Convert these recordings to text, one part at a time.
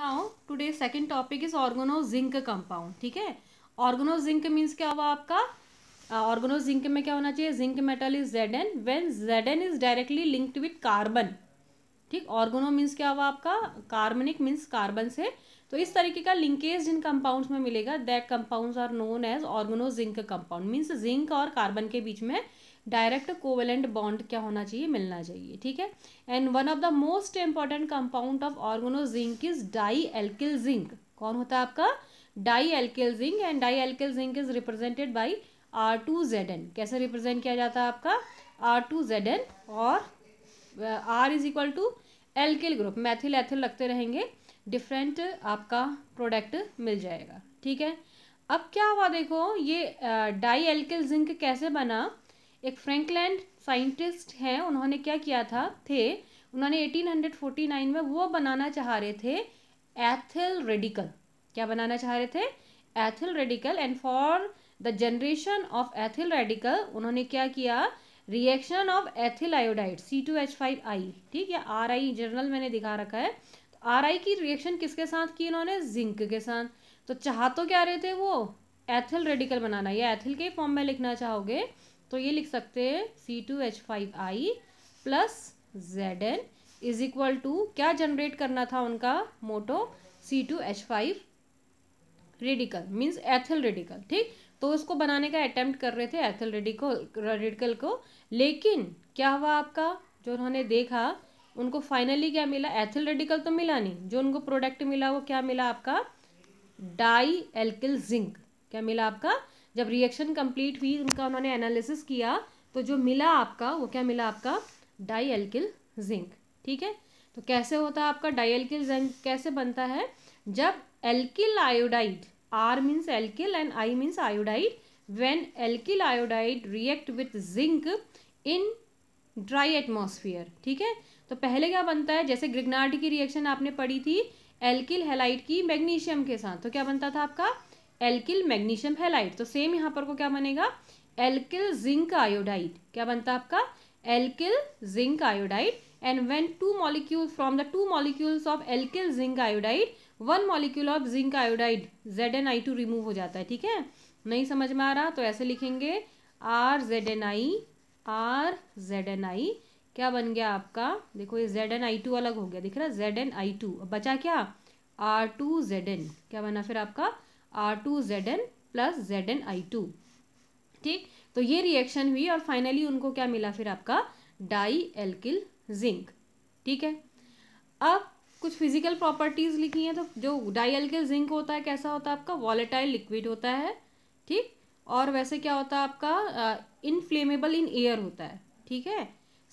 Now today second topic is organo zinc compound ठीक है oregano zinc means क्या हुआ आपका ऑर्गेनो जिंक में क्या होना चाहिए zinc metal is Z N when Z N is directly linked with carbon ठीक ऑर्गेनो मीन्स क्या हुआ आपका कार्बनिक मीन्स कार्बन से तो इस तरीके का लिंकेज जिन कंपाउंड्स में मिलेगा that compounds are known as organo zinc compound means zinc और कार्बन के बीच में डायरेक्ट कोवेलेंट बॉन्ड क्या होना चाहिए मिलना चाहिए ठीक है and one of the most important compound of organo zinc is di alkyl zinc कौन होता है आपका di alkyl zinc and di alkyl zinc is represented by R two Z N कैसे रिप्रेजेंट किया जाता है आपका आर टू जेड एन और R is equal to alkyl group methyl ethyl लगते रहेंगे डिफरेंट आपका प्रोडक्ट मिल जाएगा ठीक है अब क्या हुआ देखो ये डाई एल्किल जिंक कैसे बना एक फ्रैंकलैंड साइंटिस्ट हैं उन्होंने क्या किया था थे उन्होंने 1849 में वो बनाना चाह रहे थे एथिल रेडिकल क्या बनाना चाह रहे थे ethyl radical and for the generation of ethyl radical उन्होंने क्या किया reaction of ethyl iodide C two H five I ठीक है आर आई जर्नल मैंने दिखा रखा है तो आर आई की रिएक्शन किसके साथ की इन्होंने जिंक के साथ तो चाह तो क्या रहे थे वो एथिल रेडिकल बनाना या एथिल के फॉर्म में लिखना चाहोगे तो ये लिख सकते हैं C two H five I plus Z N is equal to क्या जनरेट करना था उनका motto C two H five radical means ethyl radical ठीक तो उसको बनाने का अटेम्प्ट कर रहे थे एथल रेडिकल रेडिकल को लेकिन क्या हुआ आपका जो उन्होंने देखा उनको फाइनली क्या मिला एथल रेडिकल तो मिला नहीं जो उनको प्रोडक्ट मिला वो क्या मिला आपका डाई एल्किल जिंक क्या मिला आपका जब रिएक्शन कंप्लीट हुई उनका उन्होंने एनालिसिस किया तो जो मिला आपका वो क्या मिला आपका डाई एल्किल जिंक ठीक है तो कैसे होता है आपका डाई एल्किल जिंक कैसे बनता है जब alkyl iodide R means alkyl and I means iodide when alkyl iodide react with zinc in dry atmosphere ठीक है तो पहले क्या बनता है जैसे ग्रिग्नार्ड की रिएक्शन आपने पढ़ी थी एल्किल हेलाइट की मैग्नीशियम के साथ तो क्या बनता था आपका एल्किल मैग्नीशियम हेलाइट तो सेम यहाँ पर को क्या बनेगा एल्किल जिंक आयोडाइड क्या बनता है आपका alkyl zinc iodide and when two molecule from the two molecules of alkyl zinc iodide one molecule of zinc iodide Z N I two remove हो जाता है ठीक है नहीं समझ में आ रहा तो ऐसे लिखेंगे R Z N I R Z N I क्या बन गया आपका देखो ये जेड एन आई टू अलग हो गया दिख रहा है जेड एन आई टू बचा क्या आर टू जेड एन क्या बना फिर आपका R two Z N plus Z N I two ठीक तो ये रिएक्शन हुई और फाइनली उनको क्या मिला फिर आपका डाई एल्किल जिंक ठीक है अब कुछ फिजिकल प्रॉपर्टीज़ लिखी हैं तो जो डाई एल्किल जिंक होता है कैसा होता है आपका वॉलेटाइल लिक्विड होता है ठीक और वैसे क्या होता है आपका इनफ्लेमेबल इन एयर होता है ठीक है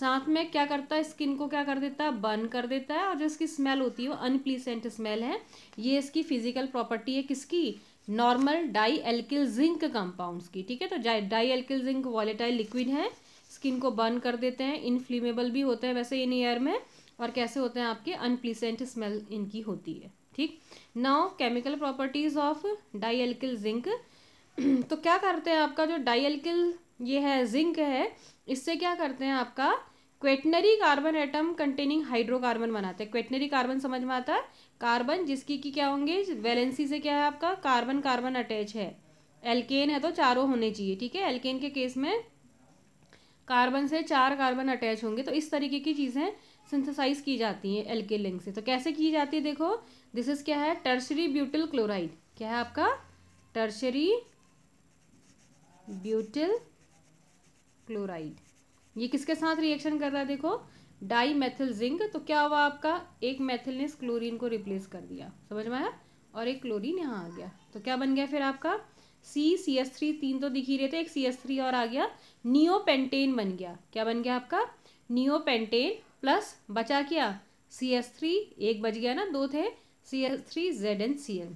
साथ में क्या करता है स्किन को क्या कर देता है बर्न कर देता है और जो इसकी स्मेल होती है वो अनप्लीसेंट स्मेल है ये इसकी फिजिकल प्रॉपर्टी है किसकी normal di alkyl zinc compounds की ठीक है तो di alkyl zinc volatile liquid है स्किन को बर्न कर देते हैं इनफ्लेमेबल भी होते हैं वैसे इन ईयर में और कैसे होते हैं आपके अनप्लीसेंट स्मेल इनकी होती है ठीक now chemical properties of di alkyl zinc तो क्या करते हैं आपका जो डाई एल्किल ये है जिंक है इससे क्या करते हैं आपका quaternary carbon atom containing hydrocarbon बनाते हैं क्वेटनरी कार्बन समझ में आता है कार्बन जिसकी की क्या होंगे वैलेंसी से क्या है आपका कार्बन कार्बन अटैच है एल्केन है तो चारों होने चाहिए ठीक है एल्केन के केस में कार्बन से चार कार्बन अटैच होंगे तो इस तरीके की चीज़ें सिंथेसाइज की जाती हैं एल्केन लिंक से तो कैसे की जाती है देखो दिस इज़ क्या है टर्शरी ब्यूटिल क्लोराइड क्या है आपका टर्शरी ब्यूटिल क्लोराइड ये किसके साथ रिएक्शन कर रहा है देखो डाई मैथिल जिंक तो क्या हुआ आपका एक मैथिल ने इस क्लोरीन को रिप्लेस कर दिया समझ में आया और एक क्लोरीन यहाँ आ गया तो क्या बन गया फिर आपका सी सी एस थ्री तीन तो दिख ही रहे थे एक सी एस थ्री और आ गया नियोपेंटेन बन गया क्या बन गया आपका नियोपेंटेन प्लस बचा क्या सी एस थ्री एक बच गया ना दो थे C S three Z N C L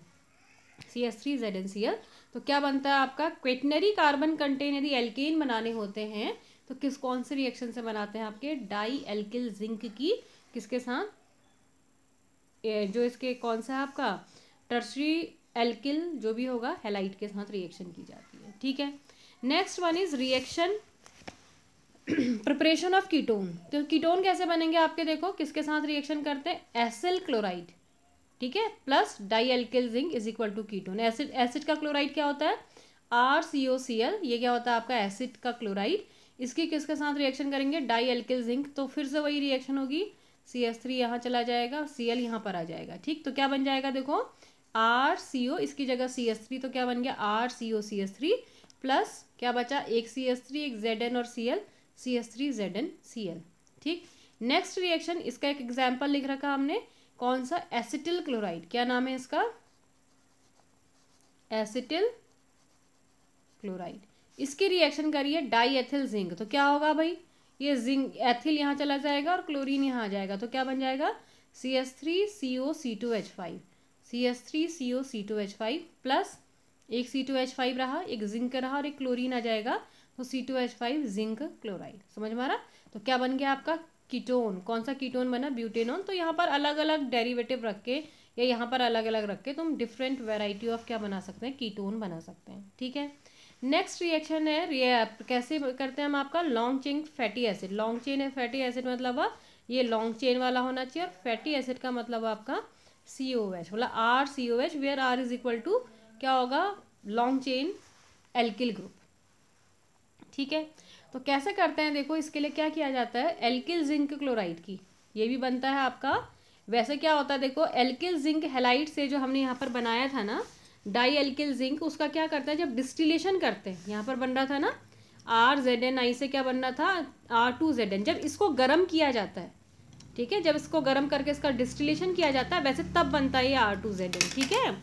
C S three Z N C L तो क्या बनता है आपका क्वेटनरी कार्बन कंटेन यदि एल्केन बनाने होते हैं तो किस कौन से रिएक्शन से बनाते हैं आपके डाई एल्किल जिंक की किसके साथ जो इसके कौन सा है आपका टर्सरी एल्किल जो भी होगा हेलाइट के साथ रिएक्शन की जाती है ठीक है next one is reaction preparation of ketone तो कीटोन कैसे बनेंगे आपके देखो किसके साथ रिएक्शन करते हैं एसिल क्लोराइड ठीक है plus di alkyl zinc is equal to ketone acid acid का क्लोराइड क्या होता है are C O C L ये क्या होता है आपका एसिड का क्लोराइड इसकी किसके साथ रिएक्शन करेंगे डाई एल्किल जिंक तो फिर से वही रिएक्शन होगी सी एस थ्री यहाँ चला जाएगा सी एल यहाँ पर आ जाएगा ठीक तो क्या बन जाएगा देखो आर सी ओ इसकी जगह सी एस थ्री तो क्या बन गया R C O C S three plus क्या बचा एक सी एस थ्री एक जेड एन और C L C S three Z N C L ठीक नेक्स्ट रिएक्शन इसका एक एग्जाम्पल लिख रखा हमने कौन सा एसिटिल क्लोराइड क्या नाम है इसका एसिटिल क्लोराइड इसकी रिएक्शन करिए डाई एथिल जिंक तो क्या होगा भाई ये जिंक एथिल यहाँ चला जाएगा और क्लोरीन यहाँ आ जाएगा तो क्या बन जाएगा C S three C O C two H five C S three C O C two H five plus एक सी टू एच फाइव रहा एक जिंक रहा और एक क्लोरीन आ जाएगा तो C two H five zinc chloride समझ मारा तो क्या बन गया आपका कीटोन कौन सा कीटोन बना ब्यूटेनॉन तो यहाँ पर अलग अलग डेरिवेटिव रख के या यहाँ पर अलग अलग रख के तुम डिफरेंट वेराइटी ऑफ क्या बना सकते हैं कीटोन बना सकते हैं ठीक है नेक्स्ट रिएक्शन है रिए कैसे करते हैं हम आपका long chain fatty acid long chain है फैटी एसिड मतलब ये लॉन्ग चेन वाला होना चाहिए और फैटी एसिड का मतलब आपका सी ओ एच मतलब R C O H where R is equal to क्या होगा लॉन्ग चेन एल्किल ग्रुप ठीक है तो कैसे करते हैं देखो इसके लिए क्या किया जाता है एल्किल जिंक क्लोराइड की ये भी बनता है आपका वैसे क्या होता है देखो एल्किल जिंक हेलाइट से जो हमने यहाँ पर बनाया था ना डाई एल्किल जिंक उसका क्या करता है जब डिस्टिलेशन करते हैं यहाँ पर बन रहा था ना आर जेड एन आई से क्या बन रहा था आर टू जेड एन जब इसको गर्म किया जाता है ठीक है जब इसको गर्म करके इसका डिस्टिलेशन किया जाता है वैसे तब बनता है ये आर टू जेड एन ठीक है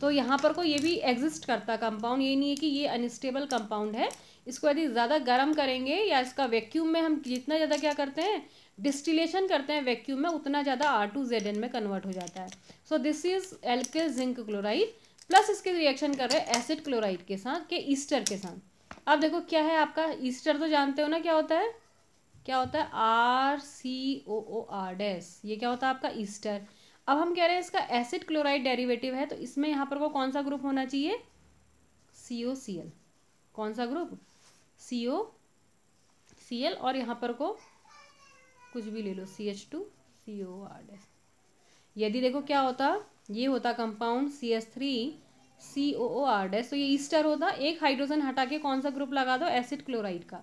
तो यहाँ पर को ये भी एग्जिस्ट करता कंपाउंड ये नहीं है कि ये अनस्टेबल कंपाउंड है इसको यदि ज़्यादा गर्म करेंगे या इसका वैक्यूम में हम जितना ज़्यादा क्या करते हैं डिस्टिलेशन करते हैं वैक्यूम में उतना ज़्यादा आर टू जेड एन में कन्वर्ट हो जाता है सो दिस इज एल्के जिंक क्लोराइड प्लस इसके रिएक्शन कर रहे हैं एसिड क्लोराइड के साथ के ईस्टर के साथ अब देखो क्या है आपका ईस्टर तो जानते हो ना क्या होता है क्या होता है are C O O R dash ये क्या होता है आपका ईस्टर अब हम कह रहे हैं इसका एसिड क्लोराइड डेरिवेटिव है तो इसमें यहाँ पर वो कौन सा ग्रुप होना चाहिए सी ओ सी एल कौन सा group C O C L और यहाँ पर को कुछ भी ले लो C H two C O R dash यदि देखो क्या होता ये होता compound C S three C O O R dash तो ये ईस्टर होता एक हाइड्रोजन हटा के कौन सा ग्रुप लगा दो एसिड क्लोराइड का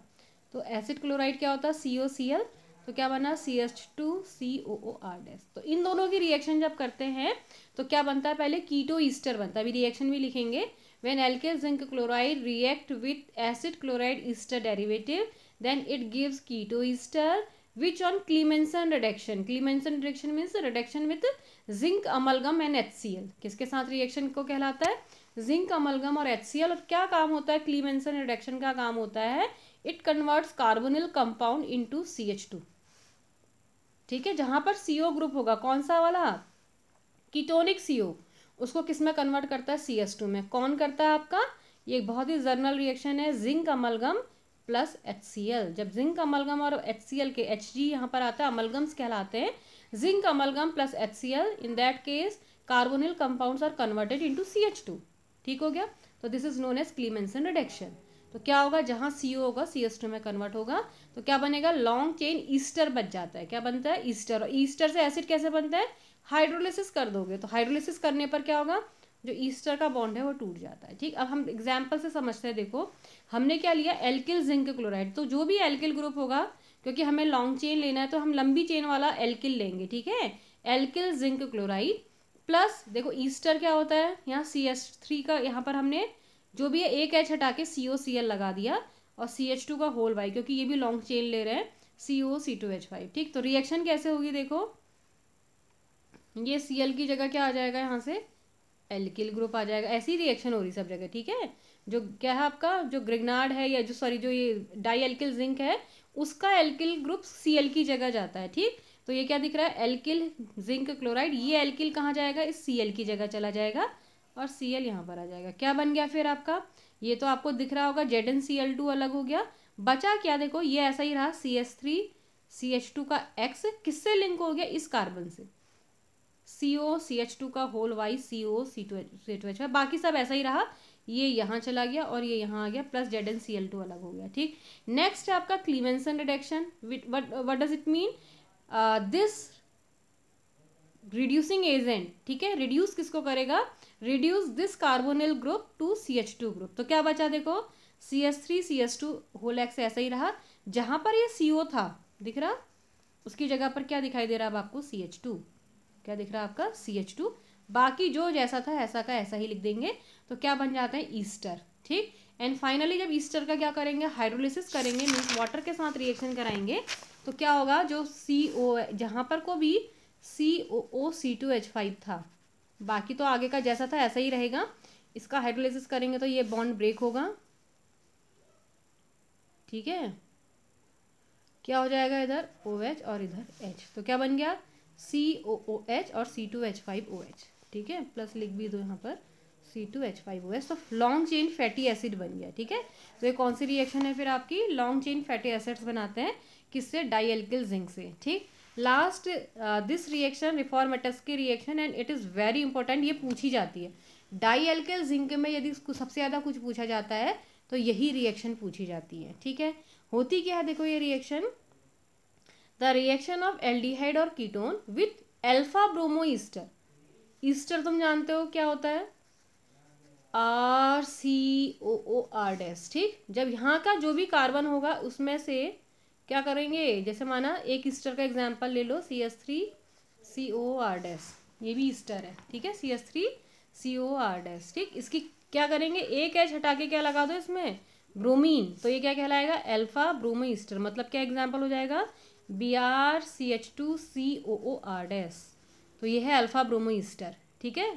तो एसिड क्लोराइड क्या होता सी ओ सी एल तो क्या बना C H two C O O R dash तो इन दोनों की रिएक्शन जब करते हैं तो क्या बनता है पहले कीटो ईस्टर बनता है अभी रिएक्शन भी लिखेंगे When alkyl zinc chloride react with acid chloride ester derivative, then it gives keto ester which on Clemenson reduction. Clemenson reduction means reduction with zinc amalgam and H किसके साथ रिएक्शन को कहलाता है जिंक अमलगम और H और क्या काम होता है क्लीमेंसन रिडक्शन का काम होता है it converts carbonyl compound into two ठीक है जहां पर सीओ ग्रुप होगा कौन सा वाला कीटोनिक सीओ उसको किस में कन्वर्ट करता है सी एस टू में कौन करता है आपका ये बहुत ही जर्नल रिएक्शन है zinc amalgam plus H C L जब जिंक अमलगम और एच सी एल के एच जी यहाँ पर आता है अमलगम्स कहलाते हैं zinc amalgam plus H C L in that case carbonyl compounds are converted into C H two ठीक हो गया तो this is known as Clemmensen reduction तो क्या होगा जहाँ सी ओ होगा सी एस टू में कन्वर्ट होगा तो क्या बनेगा लॉन्ग चेन ईस्टर बच जाता है क्या बनता है ईस्टर और ईस्टर से एसिड कैसे बनता है हाइड्रोलिसिस कर दोगे तो हाइड्रोलिसिस करने पर क्या होगा जो ईस्टर का बॉन्ड है वो टूट जाता है ठीक अब हम एग्जाम्पल से समझते हैं देखो हमने क्या लिया एल्किल जिंक क्लोराइड तो जो भी एल्किल ग्रुप होगा क्योंकि हमें लॉन्ग चेन लेना है तो हम लंबी चेन वाला एल्किल लेंगे ठीक है एल्किल जिंक क्लोराइड प्लस देखो ईस्टर क्या होता है यहाँ सी एच थ्री का यहाँ पर हमने जो भी है एक एच हटा के सी ओ सी एल लगा दिया और सी एच टू का होल वाई क्योंकि ये भी लॉन्ग चेन ले रहे हैं C O C two H five ठीक तो रिएक्शन कैसे होगी देखो ये सी एल की जगह क्या आ जाएगा यहाँ से एल्किल ग्रुप आ जाएगा ऐसी रिएक्शन हो रही सब जगह ठीक है जो क्या है आपका जो ग्रिगनाड है या जो सॉरी जो ये डाई एल्किल जिंक है उसका एल्किल ग्रुप सी एल की जगह जाता है ठीक तो ये क्या दिख रहा है एल्किल जिंक क्लोराइड ये एल्किल कहाँ जाएगा इस सी एल की जगह चला जाएगा और सी एल यहाँ पर आ जाएगा क्या बन गया फिर आपका ये तो आपको दिख रहा होगा Z N C L two अलग हो गया बचा क्या देखो ये ऐसा ही रहा C S three C H two का एक्स किससे लिंक हो गया इस कार्बन से C O C H two का whole Y's C O C two C two H है बाकी सब ऐसा ही रहा ये यहाँ चला गया और ये यहाँ आ गया plus Z N C L two अलग हो गया ठीक नेक्स्ट है आपका Clemmensen reduction what does it mean this reducing agent ठीक है रिड्यूस किसको करेगा reduce this carbonyl group to C H two group तो क्या बचा देखो C S three C S two whole X ऐसा ही रहा जहाँ पर ये सी ओ था दिख रहा उसकी जगह पर क्या दिखाई दे रहा है अब आपको सी एच टू क्या दिख रहा है आपका सी एच टू बाकी जो जैसा था ऐसा का ऐसा ही लिख देंगे तो क्या बन जाता है ईस्टर ठीक एंड फाइनली जब ईस्टर का क्या करेंगे हाइड्रोलिसिस करेंगे मीन्स वाटर के साथ रिएक्शन कराएंगे तो क्या होगा जो सी ओ जहाँ पर को भी C O O C two H five था बाकी तो आगे का जैसा था ऐसा ही रहेगा इसका हाइड्रोलिसिस करेंगे तो ये बॉन्ड ब्रेक होगा ठीक है क्या हो जाएगा इधर ओ OH एच और इधर एच तो क्या बन गया सी ओ ओ एच और C two H five O H ठीक है प्लस लिख भी दो यहाँ पर C two H five O H तो लॉन्ग चेन फैटी एसिड बन गया ठीक है तो ये कौन सी रिएक्शन है फिर आपकी लॉन्ग चेन फैटी एसिड्स बनाते हैं किससे एल्किल जिंक से ठीक लास्ट दिस रिएक्शन रिफॉर्मेटस की reaction and it is very important ये पूछी जाती है डाईएल्किल जिंक में यदि सबसे ज़्यादा कुछ पूछा जाता है तो यही रिएक्शन पूछी जाती है ठीक है होती क्या है देखो ये reaction the reaction of aldehyde और ketone with alpha bromo ester ester तुम जानते हो क्या होता है are C O O R dash ठीक जब यहाँ का जो भी कार्बन होगा उसमें से क्या करेंगे जैसे माना एक ईस्टर का एग्जाम्पल ले लो C S three C O R dash ये भी ईस्टर है ठीक है C S three C O R dash ठीक इसकी क्या करेंगे एक एच हटा के क्या लगा दो इसमें ब्रोमीन तो ये क्या कहलाएगा एल्फा ब्रोमो ईस्टर मतलब क्या एग्जाम्पल हो जाएगा B R C H two C O O R dash तो ये है अल्फ़ा ब्रोमोईस्टर ठीक है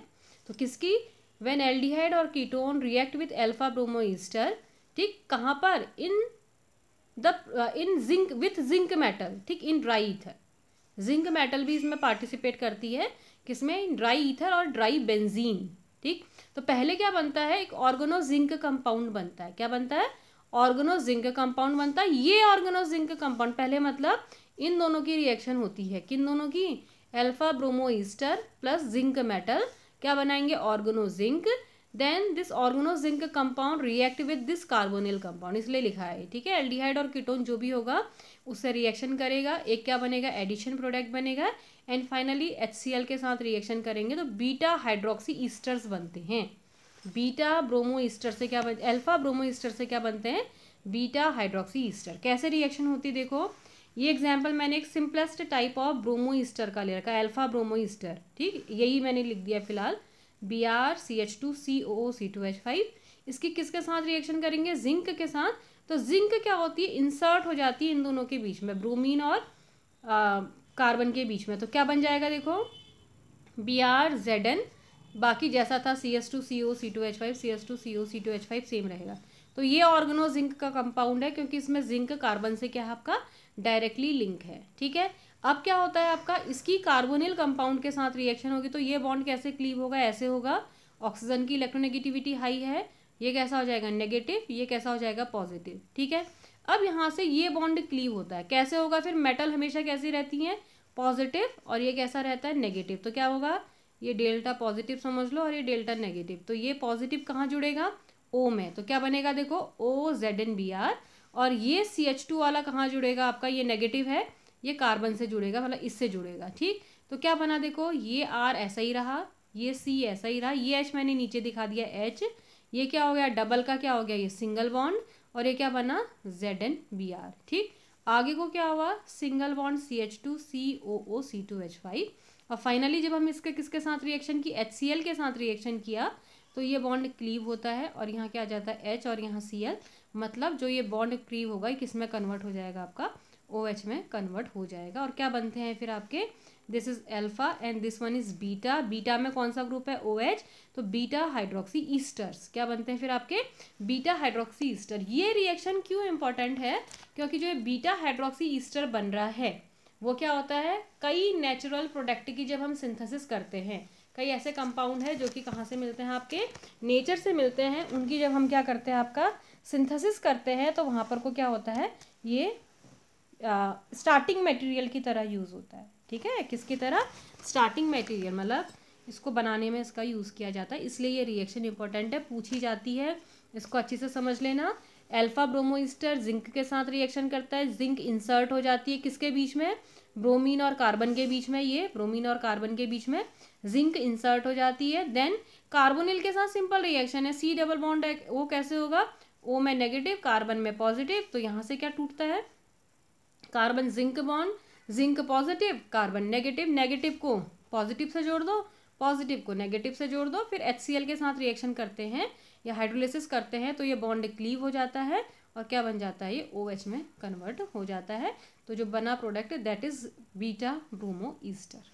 तो किसकी वेन एल्डिहाइड और ketone react with alpha bromoester ठीक कहाँ पर in the in zinc with zinc metal ठीक in dry ether zinc metal भी इसमें पार्टिसिपेट करती है किसमें इन ड्राई ईथर और ड्राई बेंजीन ठीक तो पहले क्या बनता है एक ऑर्गेनो जिंक कंपाउंड बनता है क्या बनता है ऑर्गेनो जिंक कंपाउंड बनता है ये ऑर्गेनो जिंक कंपाउंड पहले मतलब इन दोनों की रिएक्शन होती है किन दोनों की alpha bromo ester plus zinc metal क्या बनाएंगे organo zinc then this organo zinc compound react with this carbonyl compound इसलिए लिखा है ठीक है एल्डिहाइड और कीटोन जो भी होगा उससे रिएक्शन करेगा एक क्या बनेगा एडिशन प्रोडक्ट बनेगा एंड फाइनली एच के साथ रिएक्शन करेंगे तो बीटा हाइड्रोक्सी ईस्टर्स बनते हैं बीटा ब्रोमो ईस्टर से क्या बन एल्फा ब्रोमो ईस्टर से क्या बनते हैं बीटा हाइड्रोक्सी ईस्टर कैसे रिएक्शन होती देखो ये एग्जाम्पल मैंने एक simplest type of bromo ester का ले रखा है एल्फा ब्रोमो ईस्टर ठीक यही मैंने लिख दिया फिलहाल B R C H two C O C two H five इसकी किसके साथ रिएक्शन करेंगे जिंक के साथ तो जिंक क्या होती है इंसर्ट हो जाती है इन दोनों के बीच में ब्रोमीन और आ, कार्बन के बीच में तो क्या बन जाएगा देखो बी आर जेड एन बाकी जैसा था C S two C O C two H five C S two C O C two H five same रहेगा तो ये ऑर्गेनो जिंक का कंपाउंड है क्योंकि इसमें जिंक कार्बन से क्या है आपका डायरेक्टली लिंक है ठीक है अब क्या होता है आपका इसकी कार्बोनिल कंपाउंड के साथ रिएक्शन होगी तो ये बॉन्ड कैसे क्लीव होगा ऐसे होगा ऑक्सीजन की इलेक्ट्रोनेगेटिविटी हाई है ये कैसा हो जाएगा नेगेटिव ये कैसा हो जाएगा पॉजिटिव ठीक है अब यहाँ से ये बॉन्ड क्लीव होता है कैसे होगा फिर मेटल हमेशा कैसी रहती हैं पॉजिटिव और ये कैसा रहता है नेगेटिव तो क्या होगा ये डेल्टा पॉजिटिव समझ लो और ये डेल्टा नेगेटिव तो ये पॉजिटिव कहाँ जुड़ेगा ओ में तो क्या बनेगा देखो O Z N B R और ये सी एच टू वाला कहाँ जुड़ेगा आपका ये नेगेटिव है ये कार्बन से जुड़ेगा मतलब इससे जुड़ेगा ठीक तो क्या बना देखो ये आर ऐसा ही रहा ये सी ऐसा ही रहा ये एच मैंने नीचे दिखा दिया एच ये क्या हो गया डबल का क्या हो गया ये सिंगल बॉन्ड और ये क्या बना जेड एन बी आर ठीक आगे को क्या हुआ single bond C H two C O O C two H five और फाइनली जब हम इसके किसके साथ रिएक्शन की एच सी एल के साथ रिएक्शन किया तो ये बॉन्ड क्लीव होता है और यहाँ क्या आ जाता है एच और यहाँ सी एल मतलब जो ये बॉन्ड क्रीव होगा किस में कन्वर्ट हो जाएगा आपका ओ OH में कन्वर्ट हो जाएगा और क्या बनते हैं फिर आपके this is alpha and this one is beta beta में कौन सा ग्रुप है ओ OH तो बीटा हाइड्रोक्सी ईस्टर्स क्या बनते हैं फिर आपके बीटा हाइड्रोक्सी ईस्टर ये रिएक्शन क्यों इंपॉर्टेंट है क्योंकि जो ये बीटा हाइड्रोक्सी ईस्टर बन रहा है वो क्या होता है कई नेचुरल प्रोडक्ट की जब हम सिंथेसिस करते हैं कई ऐसे कंपाउंड है जो कि कहाँ से मिलते हैं आपके नेचर से मिलते हैं उनकी जब हम क्या करते हैं आपका सिंथेसिस करते हैं तो वहाँ पर को क्या होता है ये स्टार्टिंग मटेरियल की तरह यूज़ होता है ठीक है किसकी तरह स्टार्टिंग मटेरियल मतलब इसको बनाने में इसका यूज़ किया जाता है इसलिए ये रिएक्शन इंपॉर्टेंट है पूछी जाती है इसको अच्छे से समझ लेना अल्फा ब्रोमोइस्टर जिंक के साथ रिएक्शन करता है जिंक इंसर्ट हो जाती है किसके बीच में ब्रोमीन और कार्बन के बीच में ये ब्रोमीन और कार्बन के बीच में जिंक इंसर्ट हो जाती है देन कार्बोनिल के साथ सिंपल रिएक्शन है सी डबल बॉन्ड वो कैसे होगा ओ में नेगेटिव कार्बन में पॉजिटिव तो यहाँ से क्या टूटता है carbon zinc bond zinc positive carbon negative negative को पॉजिटिव से जोड़ दो पॉजिटिव को नेगेटिव से जोड़ दो फिर एच के साथ रिएक्शन करते हैं या हाइड्रोलिसिस करते हैं तो ये बॉन्ड क्लीव हो जाता है और क्या बन जाता है ये ओ OH में कन्वर्ट हो जाता है तो जो बना product that is beta bromo ester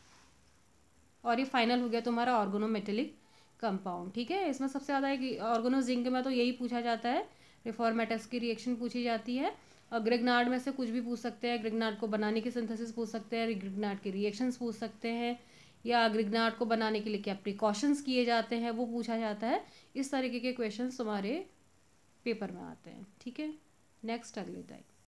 और ये फाइनल हो गया तुम्हारा ऑर्गोनोमेटेलिक कंपाउंड ठीक है इसमें सबसे ज़्यादा एक ऑर्गोनो जिंक में तो यही पूछा जाता है रिफॉर्मेटस की रिएक्शन पूछी जाती है और ग्रिगनार्ड में से कुछ भी पूछ सकते हैं ग्रिगनार्ड को बनाने की सिंथेसिस पूछ सकते हैं ग्रिगनार्ड के रिएक्शंस पूछ सकते हैं या ग्रिगनाट को बनाने के लिए क्या प्रिकॉशंस किए जाते हैं वो पूछा जाता है इस तरीके के क्वेश्चन तुम्हारे पेपर में आते हैं ठीक है नेक्स्ट अगले टाइम